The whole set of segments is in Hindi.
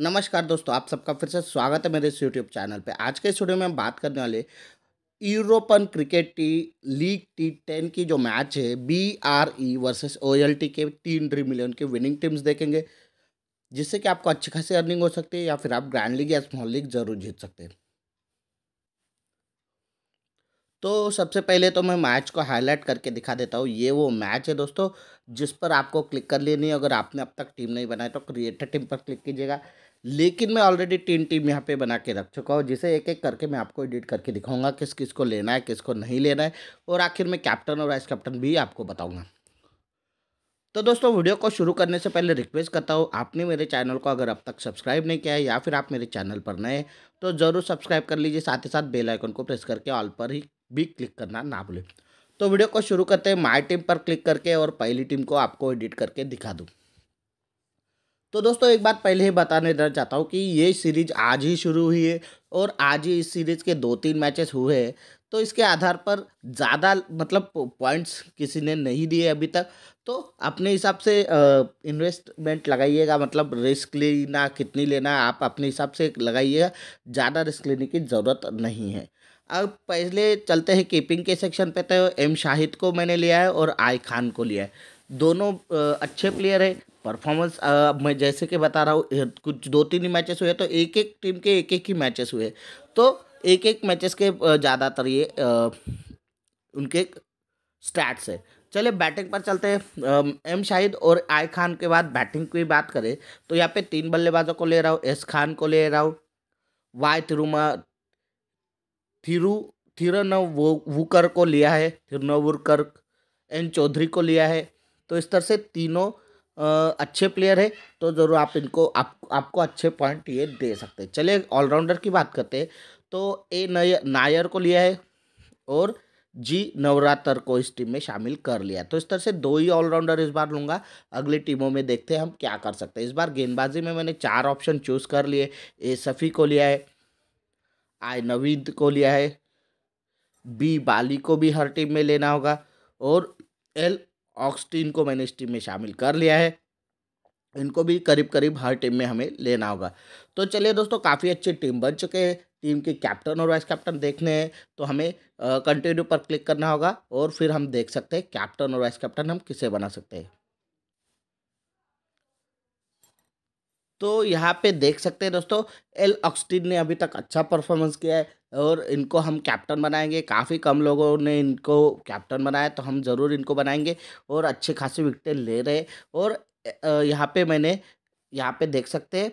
नमस्कार दोस्तों आप सबका फिर से स्वागत है मेरे इस यूट्यूब चैनल पे आज के स्टूडियो में हम बात करने वाले European cricket T league T ten की जो मैच है B R E versus O L T के तीन ड्रीम इलेवन के विनिंग टीम्स देखेंगे जिससे कि आपको अच्छी खासी अर्निंग हो सकती है या फिर आप ग्रैंड लीग या स्मॉल लीग जरूर जीत सकते हैं तो सबसे पहले तो मैं मैच को हाईलाइट करके दिखा देता हूँ ये वो मैच है दोस्तों जिस पर आपको क्लिक कर लेनी है अगर आपने अब तक टीम नहीं बनाई तो क्रिएटर टीम पर क्लिक कीजिएगा लेकिन मैं ऑलरेडी तीन टीम यहाँ पे बना के रख चुका हूँ जिसे एक एक करके मैं आपको एडिट करके दिखाऊंगा किस किस को लेना है किसको नहीं लेना है और आखिर में कैप्टन और वाइस कैप्टन भी आपको बताऊँगा तो दोस्तों वीडियो को शुरू करने से पहले रिक्वेस्ट करता हूँ आपने मेरे चैनल को अगर अब तक सब्सक्राइब नहीं किया है या फिर आप मेरे चैनल पर नए तो ज़रूर सब्सक्राइब कर लीजिए साथ ही साथ बेलाइकन को प्रेस करके ऑल पर ही भी क्लिक करना ना भूलें तो वीडियो को शुरू करते हैं माई टीम पर क्लिक करके और पहली टीम को आपको एडिट करके दिखा दूँ तो दोस्तों एक बात पहले ही बताने देना चाहता हूँ कि ये सीरीज़ आज ही शुरू हुई है और आज ही इस सीरीज़ के दो तीन मैचेस हुए हैं तो इसके आधार पर ज़्यादा मतलब पॉइंट्स किसी ने नहीं दिए अभी तक तो अपने हिसाब से इन्वेस्टमेंट लगाइएगा मतलब रिस्क लेना कितनी लेना आप अपने हिसाब से लगाइएगा ज़्यादा रिस्क लेने की ज़रूरत नहीं है अब पहले चलते हैं कीपिंग के सेक्शन पे तो एम शाहिद को मैंने लिया है और आई खान को लिया है दोनों अच्छे प्लेयर है परफॉर्मेंस मैं जैसे कि बता रहा हूँ कुछ दो तीन ही मैचेस हुए तो एक एक टीम के एक एक ही मैचेस हुए तो एक एक मैचेस के ज़्यादातर ये उनके स्टैट्स है चले बैटिंग पर चलते हैं एम शाहिद और आय खान के बाद बैटिंग की बात करें तो यहाँ पे तीन बल्लेबाजों को ले रहा हूँ एस खान को ले रहा हूँ वाई थिरुमा थिरु थिरनवुकर को लिया है थिरुनवुरकर एन चौधरी को लिया है तो इस तरह से तीनों अच्छे प्लेयर है तो ज़रूर आप इनको आप आपको अच्छे पॉइंट ये दे सकते हैं चलिए ऑलराउंडर की बात करते हैं तो ए नायर को लिया है और जी नवरात्र को इस टीम में शामिल कर लिया तो इस तरह से दो ही ऑलराउंडर इस बार लूँगा अगली टीमों में देखते हैं हम क्या कर सकते हैं इस बार गेंदबाजी में मैंने चार ऑप्शन चूज़ कर लिए ए सफ़ी को लिया है आई नवीद को लिया है बी बाली को भी हर टीम में लेना होगा और एल ऑक्सटीन को मैंने इस टीम में शामिल कर लिया है इनको भी करीब करीब हर टीम में हमें लेना होगा तो चलिए दोस्तों काफ़ी अच्छी टीम बन चुके हैं टीम के कैप्टन और वाइस कैप्टन देखने हैं तो हमें कंटिन्यू पर क्लिक करना होगा और फिर हम देख सकते हैं कैप्टन और वाइस कैप्टन हम किसे बना सकते हैं तो यहाँ पे देख सकते हैं दोस्तों एल ऑक्सटीन ने अभी तक अच्छा परफॉर्मेंस किया है और इनको हम कैप्टन बनाएंगे काफ़ी कम लोगों ने इनको कैप्टन बनाया तो हम ज़रूर इनको बनाएंगे और अच्छे खासे विकटें ले रहे और यहाँ पे मैंने यहाँ पे देख सकते हैं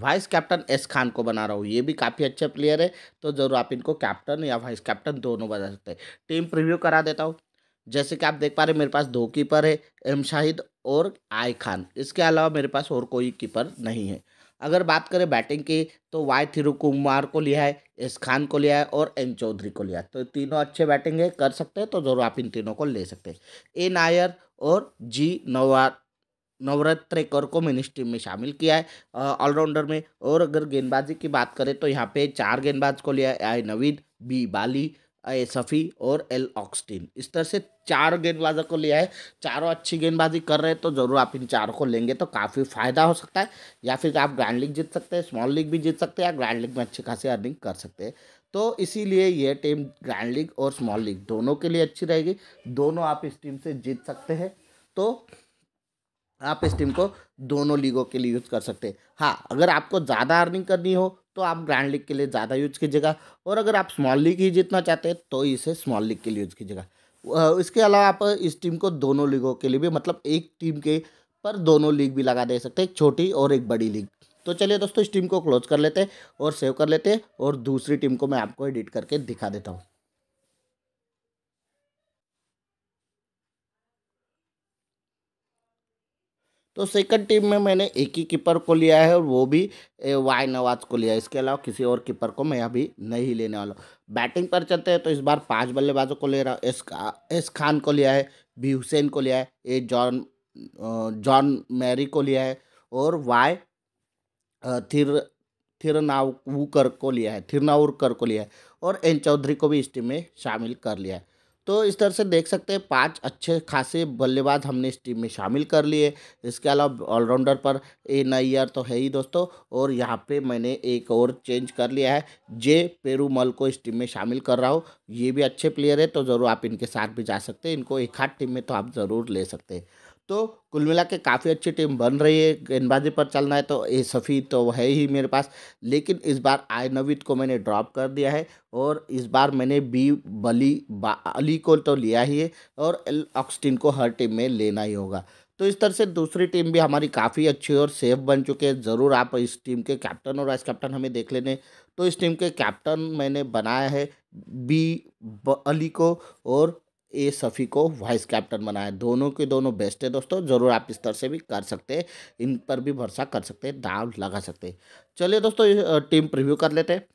वाइस कैप्टन एस खान को बना रहा हूँ ये भी काफ़ी अच्छे प्लेयर है तो ज़रूर आप इनको कैप्टन या वाइस कैप्टन दोनों बना सकते हैं टीम प्रिव्यू करा देता हूँ जैसे कि आप देख पा रहे मेरे पास दो कीपर है एम शाहिद और आय खान इसके अलावा मेरे पास और कोई कीपर नहीं है अगर बात करें बैटिंग की तो वाई थिरुकुमार को लिया है एस खान को लिया है और एम चौधरी को लिया है तो तीनों अच्छे बैटिंग है कर सकते हैं तो ज़रूर आप इन तीनों को ले सकते हैं ए नायर और जी नवार नवरत को मैंने इस टीम में शामिल किया है ऑलराउंडर में और अगर गेंदबाजी की बात करें तो यहाँ पे चार गेंदबाज को लिया है आई नवीद बी बाली सफ़ी और एल ऑक्सटीन इस तरह से चार गेंदबाजों को लिया है चारों अच्छी गेंदबाजी कर रहे हैं तो ज़रूर आप इन चारों को लेंगे तो काफ़ी फ़ायदा हो सकता है या फिर आप ग्रैंड लीग जीत सकते हैं स्मॉल लीग भी जीत सकते हैं या ग्रैंड लीग में अच्छी खासी अर्निंग कर सकते हैं तो इसीलिए ये टीम ग्रैंड लीग और स्मॉल लीग दोनों के लिए अच्छी रहेगी दोनों आप इस टीम से जीत सकते हैं तो आप इस टीम को दोनों लीगों के लिए यूज़ कर सकते हैं हाँ अगर आपको ज़्यादा अर्निंग करनी हो तो आप ग्रैंड लीग के लिए ज़्यादा यूज कीजिएगा और अगर आप स्मॉल लीग ही जीतना चाहते हैं तो इसे स्मॉल लीग के लिए यूज कीजिएगा इसके अलावा आप इस टीम को दोनों लीगों के लिए भी मतलब एक टीम के पर दोनों लीग भी लगा दे सकते हैं एक छोटी और एक बड़ी लीग तो चलिए दोस्तों इस टीम को क्लोज कर लेते हैं और सेव कर लेते हैं और दूसरी टीम को मैं आपको एडिट करके दिखा देता हूँ तो सेकंड टीम में मैंने एक ही कीपर को लिया है और वो भी वाई नवाज को लिया है इसके अलावा किसी और कीपर को मैं अभी नहीं लेने वाला हूँ बैटिंग पर चलते हैं तो इस बार पांच बल्लेबाजों को ले रहा हूँ एस एस खान को लिया है बी हुसैन को लिया है ए जॉन जॉन मैरी को लिया है और वाई थिर थिरनाउकर को लिया है थिरनाउरकर को लिया है और एन चौधरी को भी इस टीम में शामिल कर लिया है तो इस तरह से देख सकते हैं पांच अच्छे खासे बल्लेबाज हमने इस टीम में शामिल कर लिए इसके अलावा ऑलराउंडर पर ए नैयर तो है ही दोस्तों और यहाँ पे मैंने एक और चेंज कर लिया है जे पेरूमल को इस टीम में शामिल कर रहा हूँ ये भी अच्छे प्लेयर है तो ज़रूर आप इनके साथ भी जा सकते हैं इनको एक हाथ टीम में तो आप ज़रूर ले सकते हैं तो कुल मिला के काफ़ी अच्छी टीम बन रही है गेंदबाजी पर चलना है तो ए सफ़ी तो है ही मेरे पास लेकिन इस बार आय नवीद को मैंने ड्रॉप कर दिया है और इस बार मैंने बी बली अली को तो लिया ही है और एल ऑक्सटिन को हर टीम में लेना ही होगा तो इस तरह से दूसरी टीम भी हमारी काफ़ी अच्छी और सेफ बन चुके हैं ज़रूर आप इस टीम के कैप्टन और वाइस कैप्टन हमें देख लेने तो इस टीम के कैप्टन मैंने बनाया है बी ब, अली को और ए सफ़ी को वाइस कैप्टन बनाया दोनों के दोनों बेस्ट है दोस्तों ज़रूर आप इस तरह से भी कर सकते हैं इन पर भी भरोसा कर सकते हैं दाव लगा सकते हैं चलिए दोस्तों टीम प्रिव्यू कर लेते हैं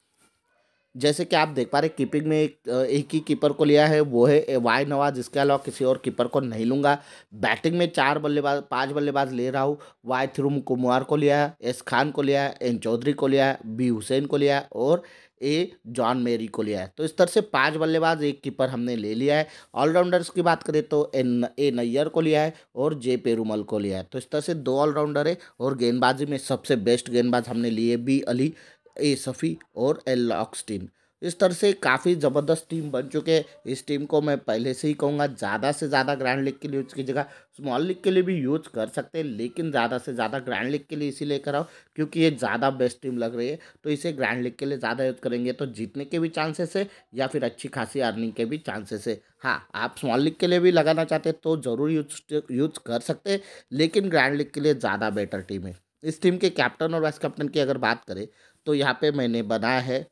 जैसे कि आप देख पा रहे कीपिंग में एक, एक ही कीपर को लिया है वो है वाई नवाज इसके अलावा किसी और कीपर को नहीं लूँगा बैटिंग में चार बल्लेबाज पांच बल्लेबाज ले रहा हूँ वाई थ्रुम कुमार को लिया है एस खान को लिया है एन चौधरी को लिया है बी हुसैन को लिया है और ए जॉन मेरी को लिया है तो इस तरह से पांच बल्लेबाज एक कीपर हमने ले लिया है ऑलराउंडर्स की बात करें तो एन ए नैयर को लिया है और जे पेरूमल को लिया है तो इस तरह से दो ऑलराउंडर है और गेंदबाजी में सबसे बेस्ट गेंदबाज हमने लिए बी अली ए सफ़ी और एल ऑक्सटीन इस तरह से काफ़ी ज़बरदस्त टीम बन चुके हैं इस टीम को मैं पहले से ही कहूँगा ज़्यादा से ज़्यादा ग्रैंड लीग के लिए यूज़ कीजिएगा स्मॉल लीग के लिए भी यूज़ कर सकते हैं लेकिन ज़्यादा से ज़्यादा ग्रैंड लीग के लिए इसी लेकर आओ क्योंकि ये ज़्यादा बेस्ट टीम लग रही है तो इसे ग्रैंड लीग के लिए ज़्यादा यूज़ करेंगे तो जीतने के भी चांसेस है या फिर अच्छी खासी अर्निंग के भी चांसेस है हाँ आप स्मॉल लीग के लिए भी लगाना चाहते हैं तो ज़रूर यूज यूज कर सकते हैं लेकिन ग्रैंड लीग के लिए ज़्यादा बेटर टीम है इस टीम के कैप्टन और वाइस कैप्टन की अगर बात करें तो यहाँ पे मैंने बनाया है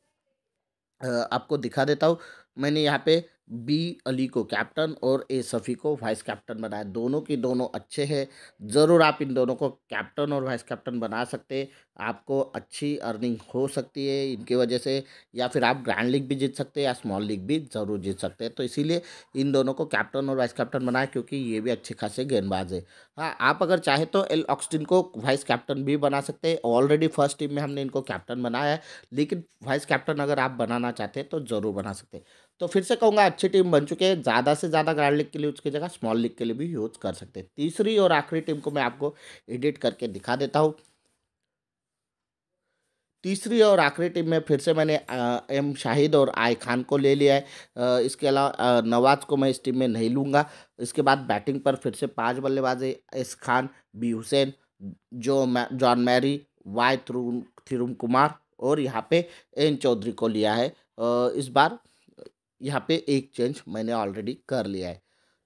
आपको दिखा देता हूँ मैंने यहाँ पे बी अली को कैप्टन और ए सफ़ी को वाइस कैप्टन बनाया दोनों के दोनों अच्छे हैं ज़रूर आप इन दोनों को कैप्टन और वाइस कैप्टन बना सकते आपको अच्छी अर्निंग हो सकती है इनकी वजह से या फिर आप ग्रैंड लीग भी जीत सकते हैं या स्मॉल लीग भी ज़रूर जीत सकते हैं तो इसीलिए इन दोनों को कैप्टन और वाइस कैप्टन बनाए क्योंकि ये भी अच्छे खासे गेंदबाज है हाँ आप अगर चाहें तो एल ऑक्सटिन को वाइस कैप्टन भी बना सकते हैं ऑलरेडी फर्स्ट टीम में हमने इनको कैप्टन बनाया है लेकिन वाइस कैप्टन अगर आप बनाना चाहते हैं तो ज़रूर बना सकते हैं तो फिर से कहूँगा अच्छी टीम बन चुकी है ज़्यादा से ज़्यादा ग्रैंड लीग के लिए उसकी जगह स्मॉल लीग के लिए भी यूज कर सकते हैं तीसरी और आखिरी टीम को मैं आपको एडिट करके दिखा देता हूँ तीसरी और आखिरी टीम में फिर से मैंने एम शाहिद और आय खान को ले लिया है इसके अलावा नवाज़ को मैं इस टीम में नहीं लूँगा इसके बाद बैटिंग पर फिर से पांच बल्लेबाज एस खान बी हुसैन जो जॉन मैरी वाई थ्रू थिरुम कुमार और यहाँ पे एन चौधरी को लिया है इस बार यहाँ पे एक चेंज मैंने ऑलरेडी कर लिया है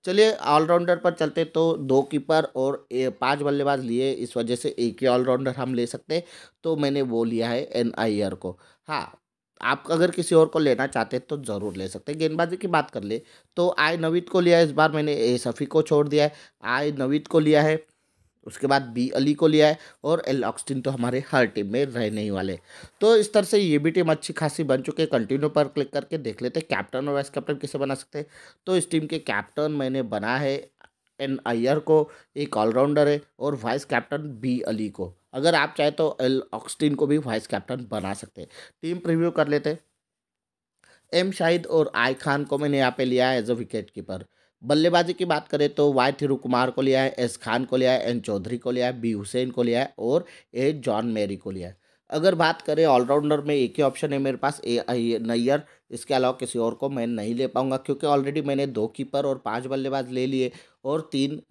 चलिए ऑलराउंडर पर चलते तो दो कीपर और पांच बल्लेबाज लिए इस वजह से एक ही ऑलराउंडर हम ले सकते तो मैंने वो लिया है एन आई को हाँ आप अगर किसी और को लेना चाहते तो ज़रूर ले सकते हैं गेंदबाजी की बात कर ले तो आय नवीद को लिया इस बार मैंने ए सफ़ी को छोड़ दिया है आई नवीद को लिया है उसके बाद बी अली को लिया है और एल ऑक्सटिन तो हमारे हर टीम में रहने ही वाले तो इस तरह से ये भी टीम अच्छी खासी बन चुकी है कंटिन्यू पर क्लिक करके देख लेते हैं कैप्टन और वाइस कैप्टन किसे बना सकते हैं तो इस टीम के कैप्टन मैंने बना है एन अयर को एक ऑलराउंडर है और वाइस कैप्टन बी अली को अगर आप चाहें तो एल ऑक्सटिन को भी वाइस कैप्टन बना सकते हैं टीम प्रिव्यू कर लेते एम शाहिद और आई खान को मैंने यहाँ पे लिया है एज अ विकेट कीपर बल्लेबाजी की बात करें तो वाई कुमार को लिया है एस खान को लिया है एन चौधरी को लिया है बी हुसैन को लिया है और ए जॉन मेरी को लिया है अगर बात करें ऑलराउंडर में एक ही ऑप्शन है मेरे पास ए नैयर इसके अलावा किसी और को मैं नहीं ले पाऊंगा क्योंकि ऑलरेडी मैंने दो कीपर और पांच बल्लेबाज ले लिए और तीन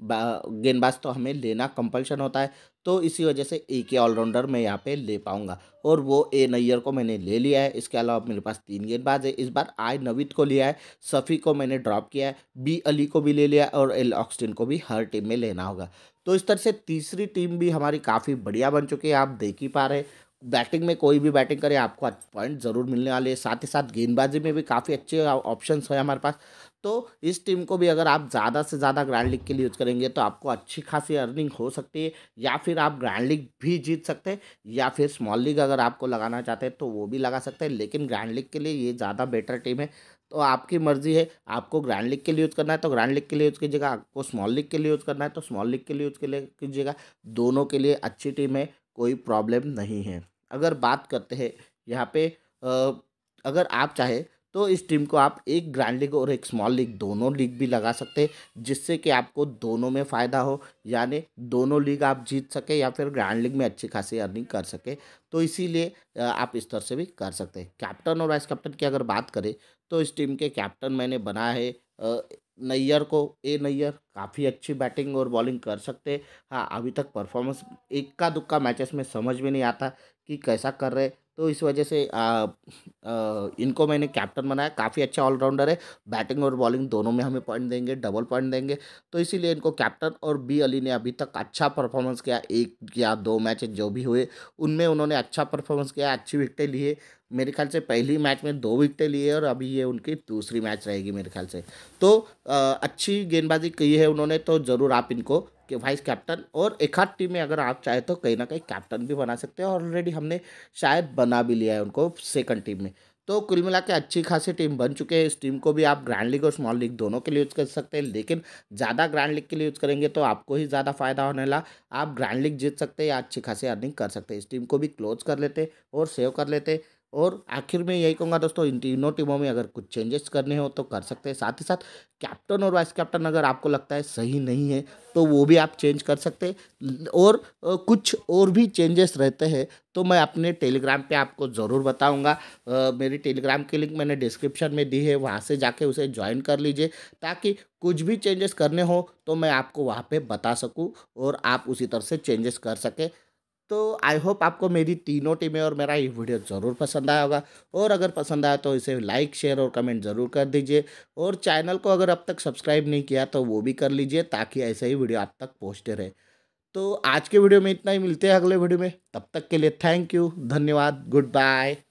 गेंदबाज तो हमें लेना कंपल्शन होता है तो इसी वजह से एक ही ऑलराउंडर मैं यहाँ पे ले पाऊंगा और वो ए नैयर को मैंने ले लिया है इसके अलावा मेरे पास तीन गेंदबाज है इस बार आई नवीद को लिया है सफ़ी को मैंने ड्रॉप किया है बी अली को भी ले लिया और एल ऑक्सटिन को भी हर टीम में लेना होगा तो इस तरह से तीसरी टीम भी हमारी काफ़ी बढ़िया बन चुकी है आप देख ही पा रहे हैं बैटिंग में कोई भी बैटिंग करे आपको पॉइंट ज़रूर मिलने वाले हैं साथ ही साथ गेंदबाजी में भी काफ़ी अच्छे ऑप्शन है हमारे पास तो इस टीम को भी अगर आप ज़्यादा से ज़्यादा ग्रैंड लीग के लिए यूज़ करेंगे तो आपको अच्छी खासी अर्निंग हो सकती है या फिर आप ग्रैंड लीग भी जीत सकते हैं या फिर स्मॉल लीग अगर आपको लगाना चाहते हैं तो वो भी लगा सकते हैं लेकिन ग्रैंड लीग के लिए ये ज़्यादा बेटर टीम है तो आपकी मर्जी है आपको ग्रैंड लीग के लिए यूज़ करना है तो ग्रैंड लीग के लिए यूज़ कीजिएगा आपको स्मॉल लीग के लिए यूज़ करना है तो स्मॉल लीग के लिए यूज़ के लिए कीजिएगा दोनों के लिए अच्छी टीम है कोई प्रॉब्लम नहीं है अगर बात करते हैं यहाँ पे अगर आप चाहे तो इस टीम को आप एक ग्रैंड लीग और एक स्मॉल लीग दोनों लीग भी लगा सकते हैं जिससे कि आपको दोनों में फ़ायदा हो यानी दोनों लीग आप जीत सके या फिर ग्रैंड लीग में अच्छी खासी अर्निंग कर सके तो इसीलिए आप इस तरह से भी कर सकते हैं कैप्टन और वाइस कैप्टन की अगर बात करें तो इस टीम के कैप्टन मैंने बना है नैयर को ए नैयर काफ़ी अच्छी बैटिंग और बॉलिंग कर सकते हैं हाँ अभी तक परफॉर्मेंस इक्का दुक्का मैचेस में समझ में नहीं आता कि कैसा कर रहे तो इस वजह से आ, आ, इनको मैंने कैप्टन बनाया काफ़ी अच्छा ऑलराउंडर है बैटिंग और बॉलिंग दोनों में हमें पॉइंट देंगे डबल पॉइंट देंगे तो इसीलिए इनको कैप्टन और बी अली ने अभी तक अच्छा परफॉर्मेंस किया एक या दो मैच जो भी हुए उनमें उन्होंने अच्छा परफॉर्मेंस किया अच्छी विकटें लिए मेरे ख्याल से पहली मैच में दो विकटें लिए और अभी ये उनकी दूसरी मैच रहेगी मेरे ख्याल से तो आ, अच्छी गेंदबाजी की है उन्होंने तो ज़रूर आप इनको के वाइस कैप्टन और एक आध टीम में अगर आप चाहे तो कहीं ना कहीं कैप्टन भी बना सकते हैं ऑलरेडी हमने शायद बना भी लिया है उनको सेकंड टीम में तो कुल मिला के अच्छी खासी टीम बन चुके हैं इस टीम को भी आप ग्रैंड लीग और स्मॉल लीग दोनों के लिए यूज़ कर सकते हैं लेकिन ज़्यादा ग्रैंड लीग के लिए यूज़ करेंगे तो आपको ही ज़्यादा फायदा होने ला आप ग्रैंड लीग जीत सकते हैं या अच्छी खासी अर्निंग कर सकते हैं इस टीम को भी क्लोज कर लेते और सेव कर लेते और आखिर में यही कहूँगा दोस्तों इन तीनों टीमों में अगर कुछ चेंजेस करने हो तो कर सकते हैं साथ ही साथ कैप्टन और वाइस कैप्टन अगर आपको लगता है सही नहीं है तो वो भी आप चेंज कर सकते और कुछ और भी चेंजेस रहते हैं तो मैं अपने टेलीग्राम पे आपको ज़रूर बताऊंगा मेरी टेलीग्राम की लिंक मैंने डिस्क्रिप्शन में दी है वहाँ से जाके उसे ज्वाइन कर लीजिए ताकि कुछ भी चेंजेस करने हो तो मैं आपको वहाँ पर बता सकूँ और आप उसी तरह से चेंजेस कर सकें तो आई होप आपको मेरी तीनों टीमें और मेरा ये वीडियो ज़रूर पसंद आया होगा और अगर पसंद आया तो इसे लाइक शेयर और कमेंट ज़रूर कर दीजिए और चैनल को अगर अब तक सब्सक्राइब नहीं किया तो वो भी कर लीजिए ताकि ऐसे ही वीडियो आप तक पहुँचते रहे तो आज के वीडियो में इतना ही मिलते हैं अगले वीडियो में तब तक के लिए थैंक यू धन्यवाद गुड बाय